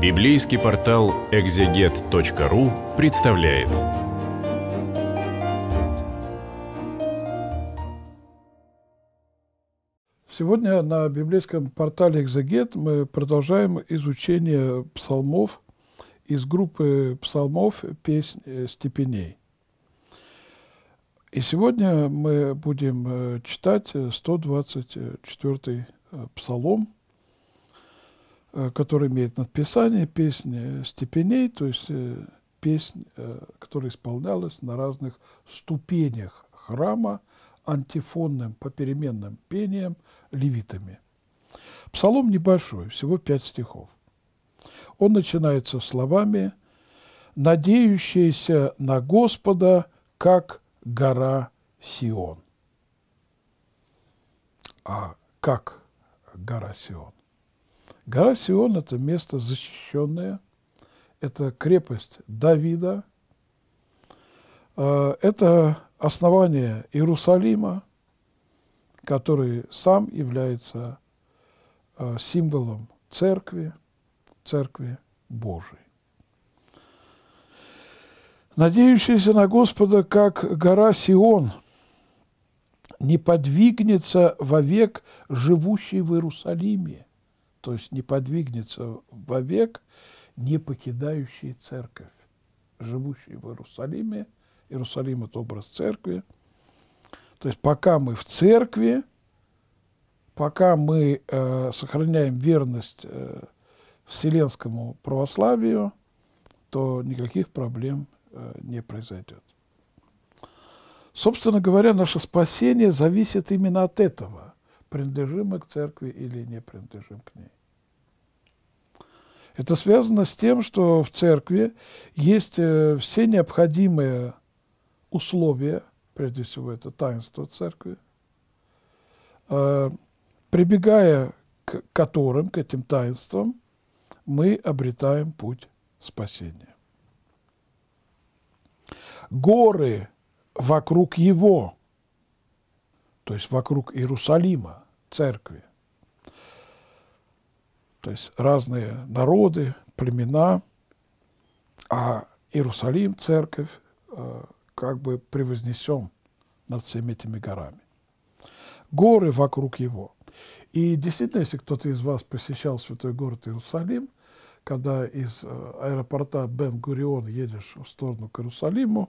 Библейский портал экзегет.ру представляет. Сегодня на библейском портале «Экзегет» мы продолжаем изучение псалмов из группы псалмов «Песнь степеней». И сегодня мы будем э, читать 124 э, псалом – псалом, Э, который имеет надписание песни степеней, то есть э, песнь, э, которая исполнялась на разных ступенях храма антифонным попеременным пением левитами. Псалом небольшой, всего пять стихов. Он начинается словами «надеющиеся на Господа, как гора Сион». А как гора Сион? Гора Сион – это место защищенное, это крепость Давида, э, это основание Иерусалима, который сам является э, символом церкви, церкви Божией. Надеющийся на Господа, как гора Сион, не подвигнется вовек живущий в Иерусалиме – то есть не подвигнется вовек не покидающий церковь, живущий в Иерусалиме. Иерусалим – это образ церкви. То есть пока мы в церкви, пока мы э, сохраняем верность э, вселенскому православию, то никаких проблем э, не произойдет. Собственно говоря, наше спасение зависит именно от этого принадлежим мы к церкви или не принадлежим к ней. Это связано с тем, что в церкви есть э, все необходимые условия, прежде всего это таинство церкви, э, прибегая к которым, к этим таинствам, мы обретаем путь спасения. Горы вокруг его – то есть вокруг Иерусалима, церкви. То есть разные народы, племена, а Иерусалим, церковь, э, как бы превознесен над всеми этими горами. Горы вокруг его. И действительно, если кто-то из вас посещал святой город Иерусалим, когда из э, аэропорта Бен-Гурион едешь в сторону к Иерусалиму,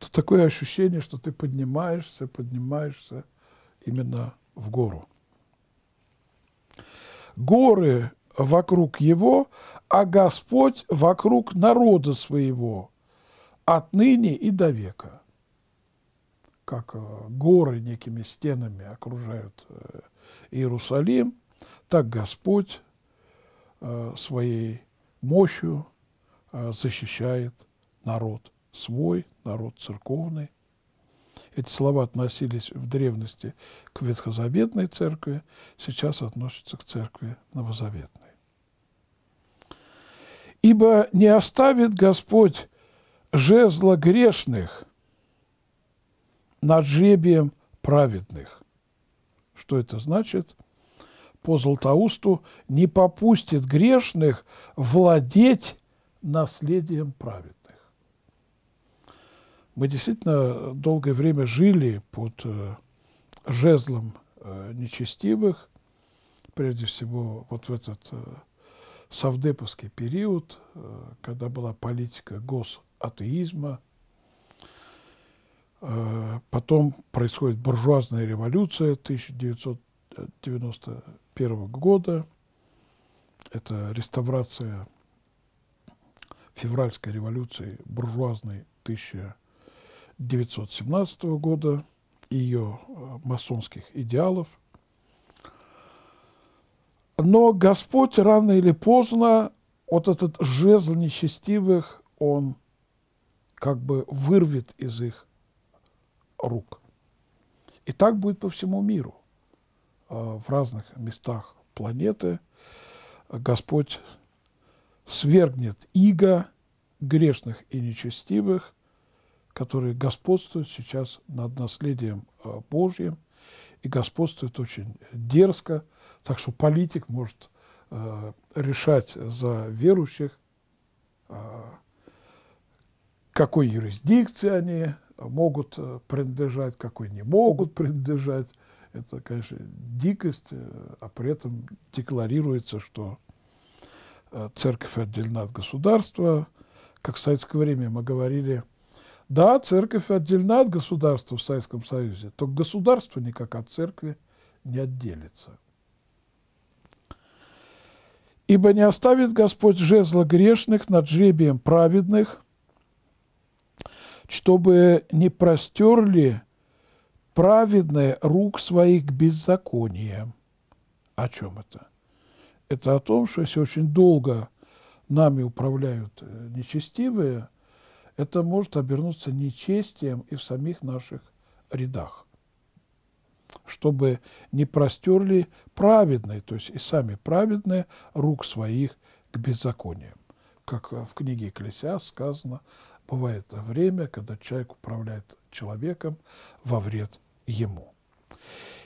то такое ощущение, что ты поднимаешься, поднимаешься, именно в гору. Горы вокруг его, а Господь вокруг народа своего, отныне и до века. Как э, горы некими стенами окружают э, Иерусалим, так Господь э, своей мощью защищает народ свой, народ церковный, эти слова относились в древности к ветхозаветной церкви, сейчас относятся к церкви новозаветной. «Ибо не оставит Господь жезла грешных над жребием праведных». Что это значит? По Златоусту «не попустит грешных владеть наследием праведных». Мы действительно долгое время жили под э, жезлом э, нечестивых, прежде всего вот в этот э, совдеповский период, когда была политика госатеизма, потом происходит буржуазная революция 1991 года, это реставрация февральской революции буржуазной 1900 1917 года, ее э, масонских идеалов. Но Господь рано или поздно вот этот жезл нечестивых, он как бы вырвет из их рук. И так будет по всему миру, э, в разных местах планеты. Господь свергнет иго грешных и нечестивых, которые господствуют сейчас над наследием э, Божьим и господствуют очень дерзко, так что политик может э, решать за верующих, э, какой юрисдикции они могут принадлежать, какой не могут принадлежать. Это, конечно, дикость, а при этом декларируется, что церковь отделена от государства. Как в советское время мы говорили – да, церковь отделена от государства в Советском Союзе, то государство никак от церкви не отделится. «Ибо не оставит Господь жезла грешных над жребием праведных, чтобы не простерли праведные рук своих к беззакониям». О чем это? Это о том, что если очень долго нами управляют э, нечестивые – это может обернуться нечестием и в самих наших рядах, чтобы не простерли праведные, то есть и сами праведные, рук своих к беззакониям. Как э, в книге «Экклесиас» сказано, бывает время, когда человек управляет человеком во вред ему.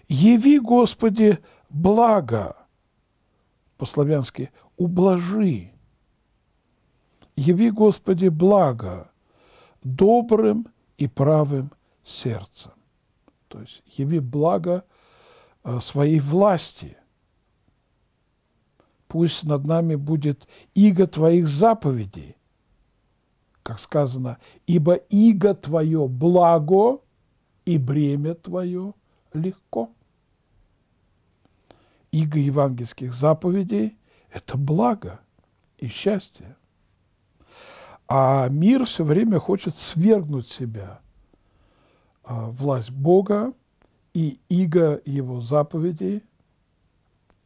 «Яви, Господи, благо!» По-славянски «ублажи». «Яви, Господи, благо!» добрым и правым сердцем. То есть яви благо э, своей власти. Пусть над нами будет иго твоих заповедей, как сказано, ибо иго твое благо и бремя твое легко. Иго евангельских заповедей – это благо и счастье. А мир все время хочет свергнуть себя а, власть Бога и иго его заповедей,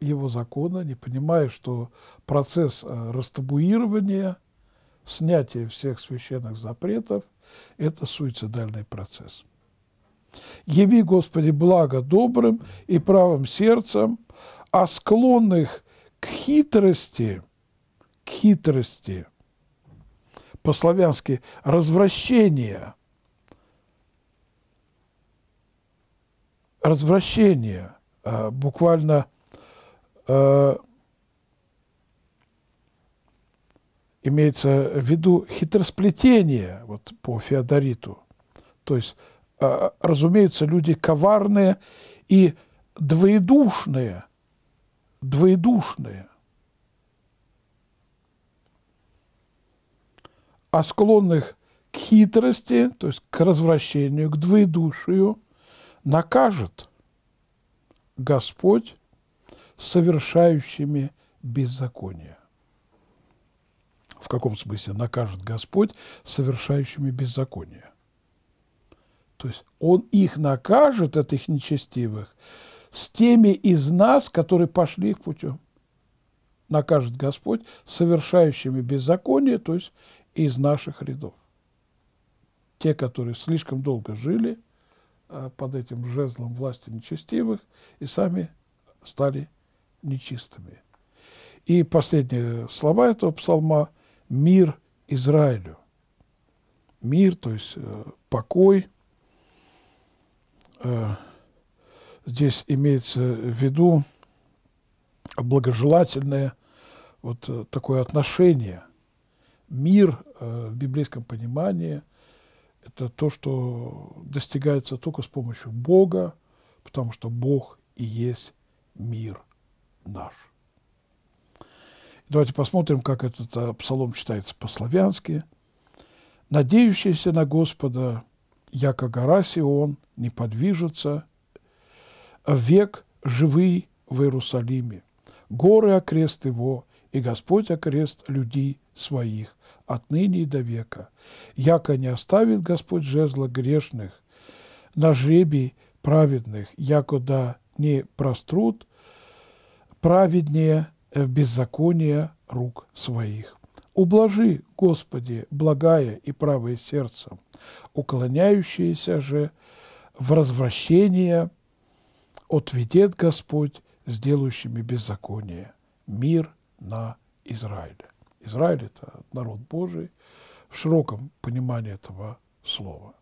его закона, не понимая, что процесс а, растабуирования, снятия всех священных запретов – это суицидальный процесс. «Яви, Господи, благо добрым и правым сердцем, а склонных к хитрости, к хитрости – по-славянски развращение, развращение, а, буквально а, имеется в виду хитросплетение вот, по Феодориту. То есть, а, разумеется, люди коварные и двоедушные, двоедушные – а склонных к хитрости, то есть к развращению, к двоедушию, накажет Господь совершающими беззаконие. В каком смысле накажет Господь совершающими беззаконие? То есть Он их накажет, этих нечестивых, с теми из нас, которые пошли их путем накажет Господь совершающими беззаконие, то есть из наших рядов. Те, которые слишком долго жили э, под этим жезлом власти нечестивых и сами стали нечистыми. И последние слова этого псалма – «Мир Израилю». Мир, то есть э, покой. Э, здесь имеется в виду благожелательное вот такое отношение – мир э, в библейском понимании – это то, что достигается только с помощью Бога, потому что Бог и есть мир наш. Давайте посмотрим, как этот э, псалом читается по-славянски. «Надеющийся на Господа, яко гора Сион, не подвижется, а век живы в Иерусалиме, горы окрест его, и Господь окрест людей своих, отныне и до века. Яко не оставит Господь жезла грешных на жребий праведных, яко да не прострут праведнее в беззаконие рук своих. Ублажи, Господи, благая и правое сердце, уклоняющееся же в развращение отведет Господь сделающими беззаконие. Мир на Израиле. Израиль – это народ Божий в широком понимании этого слова –